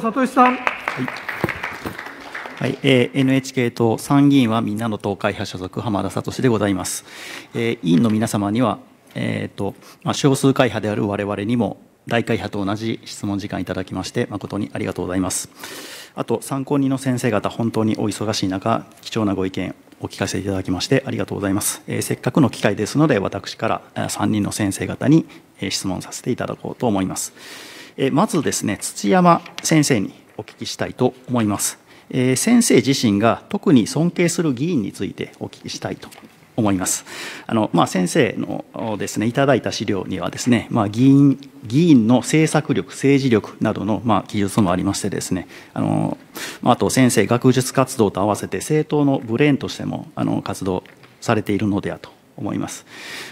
田聡さん。はいはいえー、NHK 党参議院はみんなの党会派所属浜田聡でございます、えー、委員の皆様には、えーとまあ、少数会派である我々にも大会派と同じ質問時間いただきまして誠にありがとうございますあと参考人の先生方本当にお忙しい中貴重なご意見お聞かせいただきましてありがとうございます、えー、せっかくの機会ですので私から3人の先生方に質問させていただこうと思いますえまずですね土山先生にお聞きしたいと思います、え先生自身が特に尊敬する議員についてお聞きしたいと思いますあの、まあ、先生のですねいただいた資料にはですね、まあ、議員議員の政策力政治力などの、まあ、記述もありましてですねあの、まあ、と先生学術活動と合わせて政党のブレーンとしてもあの活動されているのではと思います。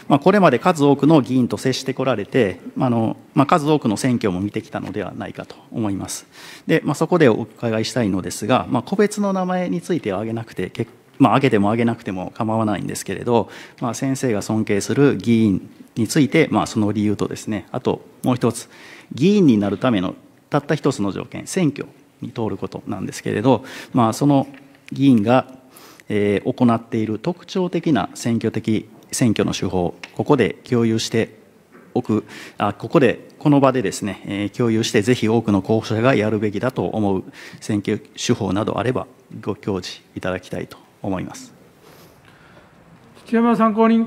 まあ、これまで数多くの議員と接してこられて、あのまあ、数多くの選挙も見てきたのではないかと思います。で、まあ、そこでお伺いしたいのですが、まあ、個別の名前については挙げなくて、まあ、挙げても挙げなくても構わないんですけれど、まあ、先生が尊敬する議員について、まあ、その理由とですね、あともう一つ、議員になるためのたった一つの条件、選挙に通ることなんですけれど、まあ、その議員が、え行っている特徴的な選挙的選挙の手法、ここで共有しておく、あここで、この場でですね、え共有して、ぜひ多くの候補者がやるべきだと思う選挙手法などあれば、ご教示いただきたいと思います。土山参考人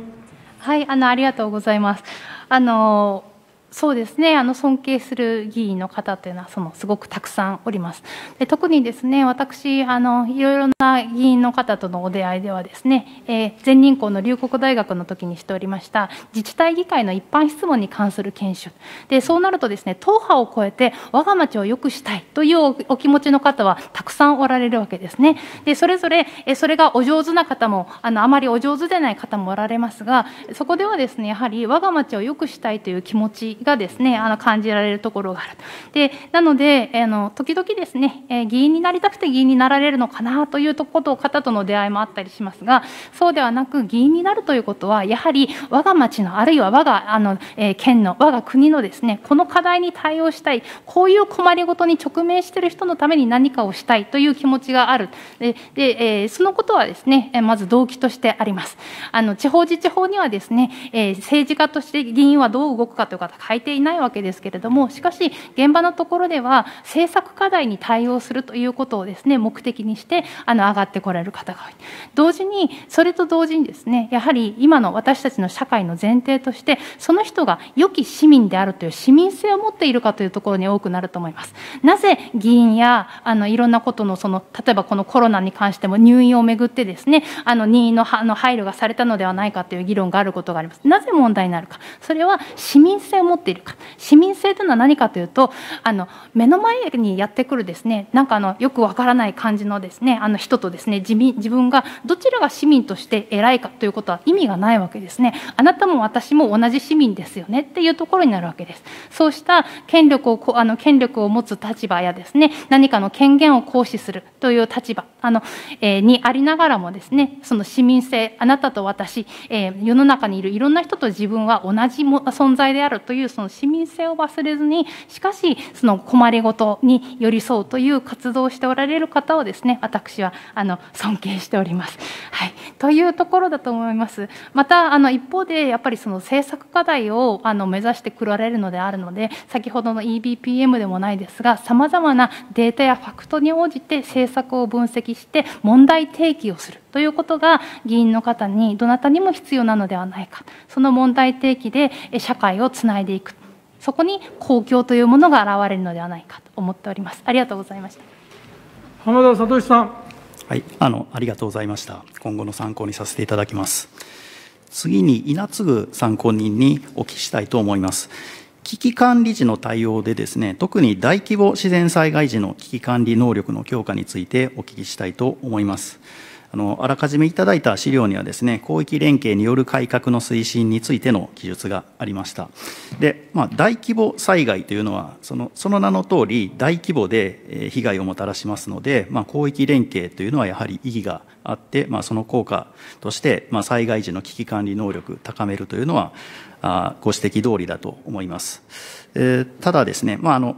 はい、あのありがとうございます。あのそうですねあの尊敬する議員の方というのはそのすごくたくさんおります。で特にですね私あのいろいろな議員の方とのお出会いではですね、えー、全人口の龍谷大学の時にしておりました自治体議会の一般質問に関する研修でそうなるとですね党派を超えて我が町を良くしたいというお気持ちの方はたくさんおられるわけですね。でそれぞれ、えそれがお上手な方もあのあまりお上手でない方もおられますがそこではですねやはり我が町を良くしたいという気持ちがですねあの感じられるところがあるでなのであの時々ですね、え議員になりたくて議員になられるのかなということ方との出会いもあったりしますがそうではなく議員になるということはやはり我が町のあるいは我があの、え県の我が国のですねこの課題に対応したいこういう困りごとに直面している人のために何かをしたいという気持ちがあるでで、えそのことはですねまず動機としてありますあの地方自治法にはですね、え政治家として議員はどう動くかという方足りていないわけですけれどもしかし現場のところでは政策課題に対応するということをですね目的にしてあの上がってこられる方が多い同時にそれと同時にですねやはり今の私たちの社会の前提としてその人が良き市民であるという市民性を持っているかというところに多くなると思います。なぜ議員やあのいろんなことのその例えばこのコロナに関しても入院をめぐってですねあの任意のの配慮がされたのではないかという議論があることがあります。なぜ問題になるかそれは市民性を持っっているか市民性というのは何かというとあの目の前にやってくるですねなんかあのよくわからない感じのですねあの人とですね自自分がどちらが市民として偉いかということは意味がないわけですねあなたも私も同じ市民ですよねっていうところになるわけですそうした権力をあの権力を持つ立場やですね何かの権限を行使するという立場あの、えー、にありながらもですねその市民性あなたと私、えー、世の中にいるいろんな人と自分は同じも存在であるというその市民性を忘れずにしかしその困りごとに寄り添うという活動をしておられる方をですね私はあの尊敬しております。はい、というところだと思います。またあの一方でやっぱりその政策課題をあの目指してくられるのであるので先ほどの EBPM でもないですがさまざまなデータやファクトに応じて政策を分析して問題提起をするということが議員の方にどなたにも必要なのではないかその問題提起で社会をつないでいくそこに公共というものが現れるのではないかと思っておりますありがとうございました浜田聡さんはいあのありがとうございました今後の参考にさせていただきます次に稲継参考人にお聞きしたいと思います危機管理時の対応でですね、特に大規模自然災害時の危機管理能力の強化についてお聞きしたいと思います。あのあらかじめいただいた資料にはですね広域連携による改革の推進についての記述がありましたで、まあ、大規模災害というのはそのその名の通り大規模で被害をもたらしますので、まあ、広域連携というのはやはり意義があって、まあ、その効果として、まあ、災害時の危機管理能力を高めるというのはあご指摘通りだと思います、えー、ただですね、まああの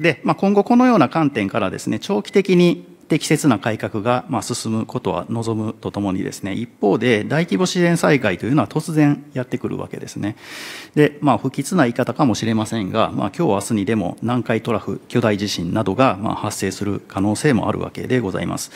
でまあ、今後このような観点からですね長期的に適切な改革がま進むことは望むとともにですね、一方で大規模自然災害というのは突然やってくるわけですね。で、まあ、不吉な言い方かもしれませんが、まあ、今日明日にでも南海トラフ巨大地震などがま発生する可能性もあるわけでございます。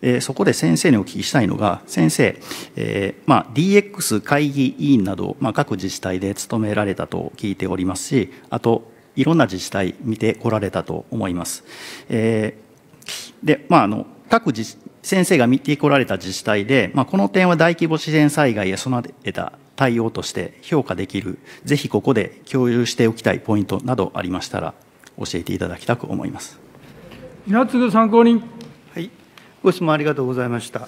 えそこで先生にお聞きしたいのが、先生、えー、まあ、DX 会議委員など、まあ、各自治体で務められたと聞いておりますし、あと、いろんな自治体見てこられたと思います。えーで、まあ、あの各自先生が見てこられた自治体で、まあ、この点は大規模自然災害へ備えた対応として評価できるぜひここで共有しておきたいポイントなどありましたら教えていただきたく思います稲継参考人、はい、ご質問ありがとうございました。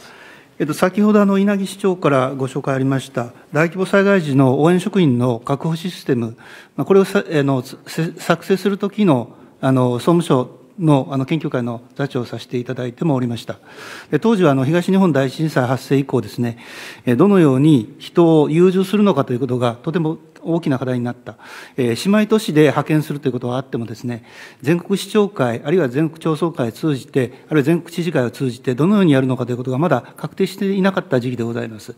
えっと、先ほどあの稲城市長からご紹介ありました大規模災害時の応援職員の確保システム、これをさあの作成するときのあの総務省のあの研究会の座長をさせていただいてもおりました。当時はあの東日本大震災発生以降ですね、どのように人を優通するのかということがとても大きな課題になった、えー、姉妹都市で派遣するということはあってもですね全国市長会あるいは全国町村会を通じてあるいは全国知事会を通じてどのようにやるのかということがまだ確定していなかった時期でございます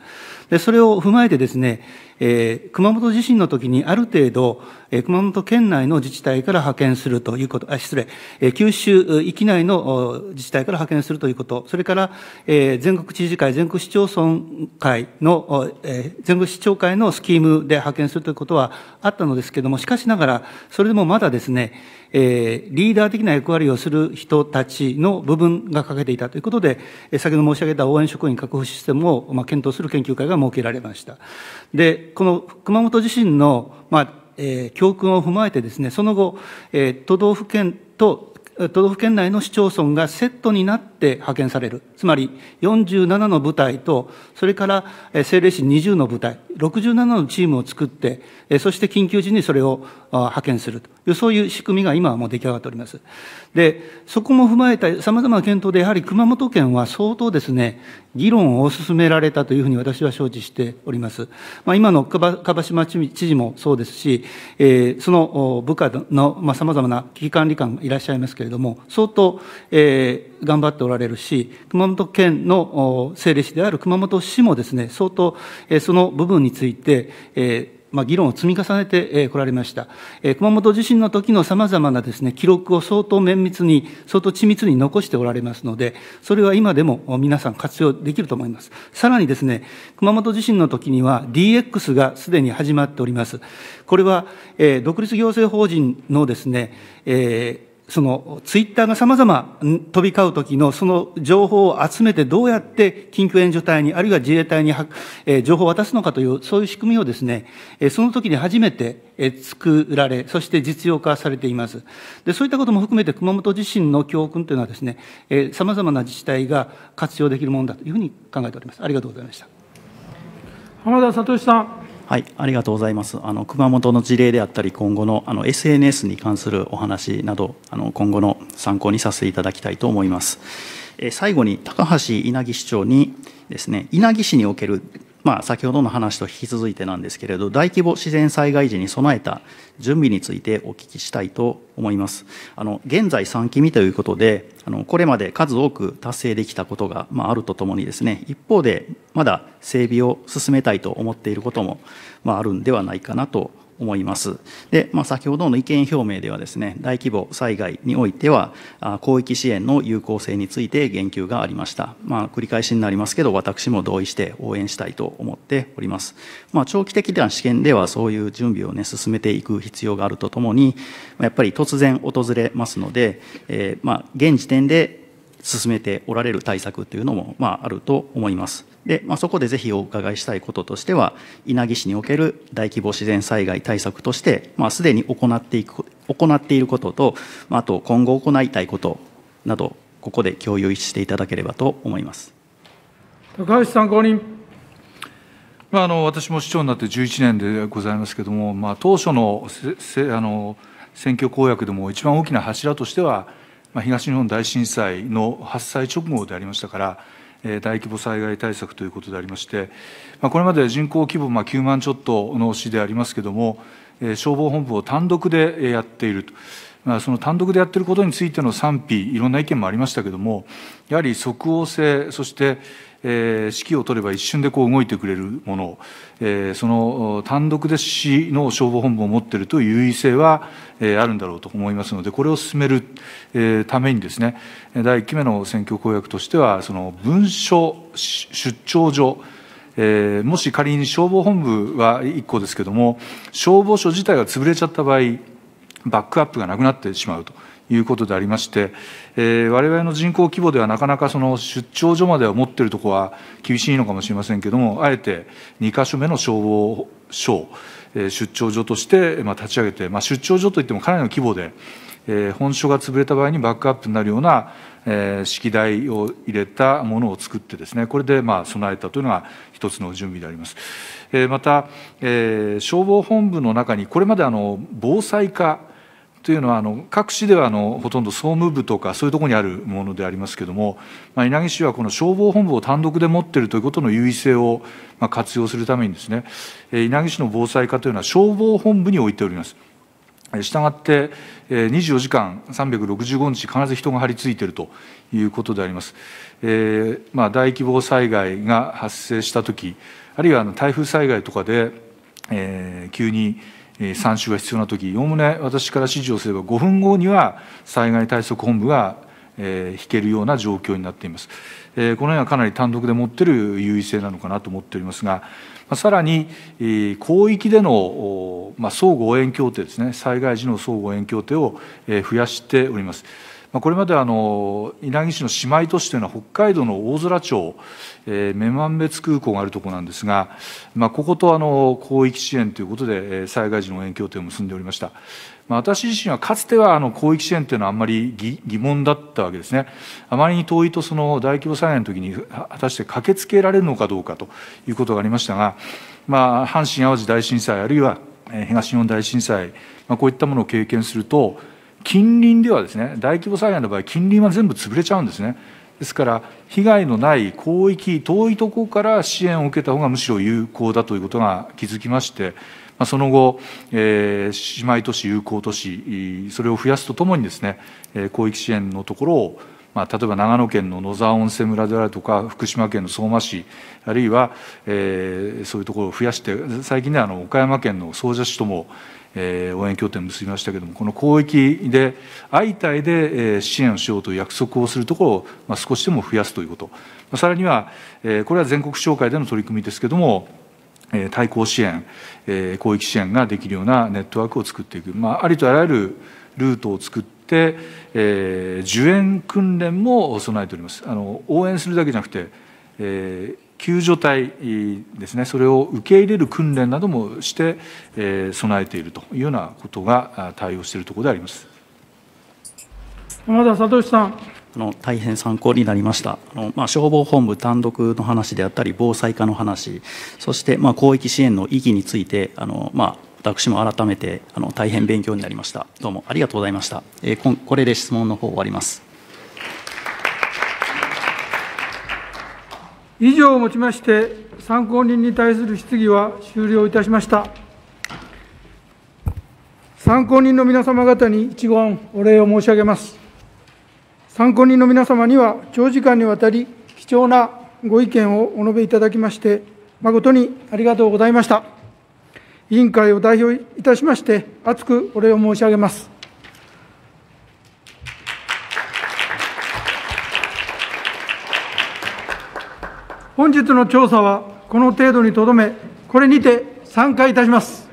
でそれを踏まえてですね、えー、熊本地震の時にある程度、えー、熊本県内の自治体から派遣するということあ失礼、えー、九州域内の自治体から派遣するということそれから、えー、全国知事会全国市町村会の、えー、全国市長会のスキームで派遣するということはあったのですけれども、しかしながら、それでもまだですね、えー、リーダー的な役割をする人たちの部分が欠けていたということで、え先ほど申し上げた応援職員確保システムを、まあ、検討する研究会が設けられました。で、この熊本地震の、まあえー、教訓を踏まえてですね、その後、えー、都道府県と都道府県内の市町村がセットになって派遣される、つまり47の部隊と、それから政令市20の部隊、67のチームを作って、そして緊急時にそれを派遣するとそういう仕組みが今はもう出来上がっております。で、そこも踏まえたさまざまな検討で、やはり熊本県は相当ですね、議論を進められたというふうに私は承知しております。まあ、今の蒲島知事もそうですし、その部下のさまざまな危機管理官がいらっしゃいますけれども、れども、相当、えー、頑張っておられるし、熊本県の政令市である熊本市もですね、相当、えー、その部分について、えー、まあ、議論を積み重ねてこられました。熊本地震の時のさまざまなですね、記録を相当綿密に、相当緻密に残しておられますので、それは今でも皆さん活用できると思います。さらにですね、熊本地震の時には DX がすでに始まっております。これは、えー、独立行政法人のですね、えーそのツイッターが様々飛び交う時のその情報を集めてどうやって緊急援助隊にあるいは自衛隊に、え情報を渡すのかというそういう仕組みをですね、えその時に初めて、え作られそして実用化されていますでそういったことも含めて熊本地震の教訓というのはですねさまざまな自治体が活用できるものだというふうに考えておりますありがとうございました浜田聡さんはい、ありがとうございます。あの熊本の事例であったり、今後のあの SNS に関するお話など、あの今後の参考にさせていただきたいと思います。え最後に高橋稲城市長にですね、稲城市におけるまあ、先ほどの話と引き続いてなんですけれど、大規模自然災害時に備えた準備についてお聞きしたいと思います。あの現在3期目ということで、あのこれまで数多く達成できたことが、まあ、あるとともにですね、一方で、まだ整備を進めたいと思っていることも、まあ、るんではないかなと思います。で、まあ、先ほどの意見表明ではですね、大規模災害においては、広域支援の有効性について言及がありました。まあ、繰り返しになりますけど、私も同意して応援したいと思っております。まあ、長期的な試験では、そういう準備をね、進めていく必要があるとともに、やっぱり突然訪れますので、えー、ま現時点で進めておられる対策というのも、まあ、あると思います。で、まあ、そこでぜひお伺いしたいこととしては、稲城市における大規模自然災害対策として、まあ、すでに行っていく、行っていることと、まあ、あと今後行いたいことなど、ここで共有していただければと思います。高橋参考人。まあ、あの私も市長になって11年でございますけれども、まあ、当初のせせあの選挙公約でも一番大きな柱としては、まあ、東日本大震災の発災直後でありましたから、大規模災害対策ということでありまして、まあ、これまで人口規模まあ9万ちょっとの市でありますけれども、消防本部を単独でやっていると。まあ、その単独でやっていることについての賛否、いろんな意見もありましたけれども、やはり即応性、そしてえー、指揮を取れば一瞬でこう動いてくれるもの、えー、その単独で市の消防本部を持っているという優位性は、えー、あるんだろうと思いますのでこれを進める、えー、ためにですね第1期目の選挙公約としてはその文書出張所えー、もし仮に消防本部は1個ですけれども消防署自体が潰れちゃった場合バックアップがなくなってしまうと。いうことでありまして、えれ我々の人口規模ではなかなかその出張所までは持っているとこは厳しいのかもしれませんけどもあえて2か所目の消防署、え出張所として、まあ、立ち上げて、まあ、出張所といってもかなりの規模で、え本所が潰れた場合にバックアップになるような、え式台を入れたものを作ってですねこれでまあ備えたというのが一つの準備であります。えまた、え消防本部の中にこれまであの防災課というのはあの各市ではあのほとんど総務部とかそういうところにあるものでありますけれども、まあ、稲城市はこの消防本部を単独で持っているということの優位性を、まあ、活用するためにですね、え稲城市の防災課というのは消防本部に置いております。したがって24時間365日必ず人が張り付いているということであります、えー、まあ、大規模災害が発生したときあるいは台風災害とかで、えー、急に参集が必要なとき、おおむね私から指示をすれば5分後には災害対策本部が引けるような状況になっています。この辺はかなり単独で持っている優位性なのかなと思っておりますが、さらに広域での相互応援協定ですね、災害時の相互応援協定を増やしております。まあ、これまであの稲城市の姉妹都市というのは北海道の大空町、えー、女満別空港があるところなんですが、まあ、こことあの広域支援ということで災害時の応援協定を結んでおりました。まあ、私自身はかつてはあの広域支援というのはあんまり疑問だったわけですね、あまりに遠いとその大規模災害の時に果たして駆けつけられるのかどうかということがありましたが、まあ、阪神・淡路大震災、あるいは東日本大震災、まあ、こういったものを経験すると、近隣ではですね大規模災害の場合近隣は全部潰れちゃうんですねですから被害のない広域遠いところから支援を受けた方がむしろ有効だということが気づきまして、まその後、えー、姉妹都市友好都市それを増やすとともにですね広域支援のところをまあ、例えば長野県の野沢温泉村であるとか福島県の相馬市あるいは、えー、そういうところを増やして最近ではあの岡山県の総社市ともえー、応援協定を結びましたけれども、この広域で、相対で、え支援をしようという約束をするところを、まあ、少しでも増やすということ、まあ、さらには、えー、これは全国紹介での取り組みですけれども、え対抗支援、え広域支援ができるようなネットワークを作っていく、まあ、ありとあらゆるルートを作って、、えー、受援訓練も備えておりますあの応援するだけじゃなくて、えー、救助隊ですねそれを受け入れる訓練などもして、えー、備えているというようなことが対応しているところであります山田聡さんあの大変参考になりましたあの、まあ、消防本部単独の話であったり防災課の話そして、まあ、広域支援の意義についてあの、まあ、私も改めてあの大変勉強になりました。どうもありがとうございました。えー、これで質問の方終わります。以上をもちまして、参考人に対する質疑は終了いたしました。参考人の皆様方に一言お礼を申し上げます。参考人の皆様には、長時間にわたり貴重なご意見をお述べいただきまして、誠にありがとうございました。委員会を代表いたしまして、厚くお礼を申し上げます。本日の調査はこの程度にとどめ、これにて散会いたします。